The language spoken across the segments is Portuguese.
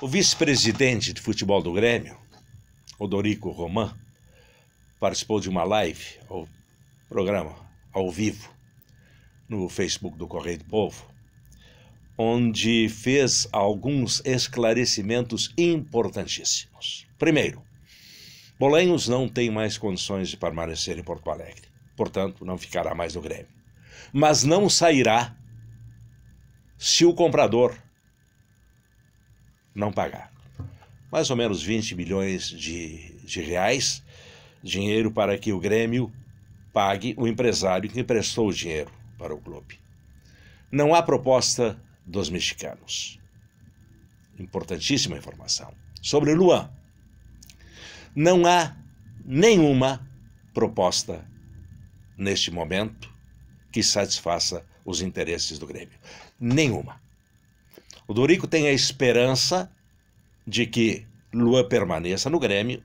O vice-presidente de futebol do Grêmio, Odorico Roman, participou de uma live, ou programa ao vivo, no Facebook do Correio do Povo, onde fez alguns esclarecimentos importantíssimos. Primeiro, Bolanhos não tem mais condições de permanecer em Porto Alegre, portanto, não ficará mais no Grêmio. Mas não sairá se o comprador não pagar. Mais ou menos 20 milhões de, de reais, dinheiro para que o Grêmio pague o empresário que emprestou o dinheiro para o clube. Não há proposta dos mexicanos. Importantíssima informação. Sobre Luan, não há nenhuma proposta neste momento que satisfaça os interesses do Grêmio. Nenhuma. O Dorico tem a esperança de que Luan permaneça no Grêmio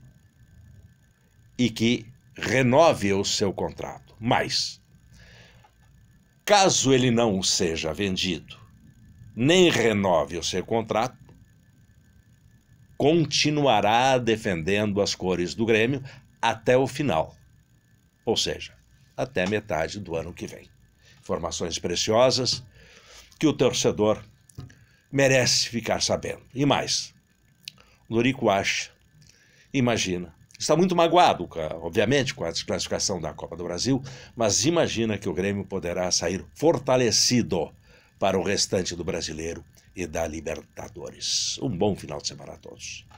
e que renove o seu contrato. Mas, caso ele não seja vendido, nem renove o seu contrato, continuará defendendo as cores do Grêmio até o final, ou seja, até metade do ano que vem. Informações preciosas que o torcedor merece ficar sabendo. E mais, Lorico acha, imagina, está muito magoado, obviamente, com a desclassificação da Copa do Brasil, mas imagina que o Grêmio poderá sair fortalecido para o restante do brasileiro e da Libertadores. Um bom final de semana a todos.